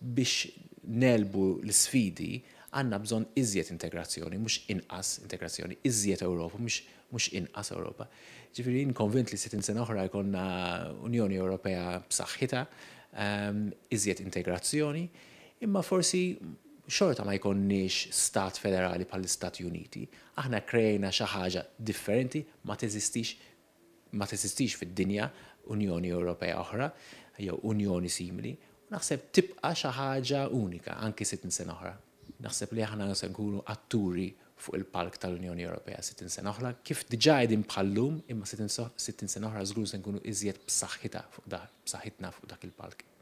biex nelbu l-sfidi għanna bżon iżjed integrazzjoni, mux inqas integrazzjoni, iżjed Ewropa, mux inqas Ewropa. Ġifiri, inkonvint li sitin sena oħra jkonna Unjoni Ewropea b'saħħita, ehm, iżjed integrazzjoni, imma forsi xorta ma jkonniex stat federali pal stat Uniti. Aħna krejna xi ħaġa differenti ma teżistix ma teżistix fid-dinja Unjoni Ewropea oħra jew Unjoni simili naħseb tibqa xi ħaġa unika anke sittin sena oħra. Naħseb li aħna se nkunu atturi fuq il-palk tal-Unjoni Ewropea sittin sena oħra, kif diġà qegħdin bħallum imma sittin sena oħra żgur se nkunu iżjed b'saħħitha fuq dak b'saħħitna fuq dak il-palk.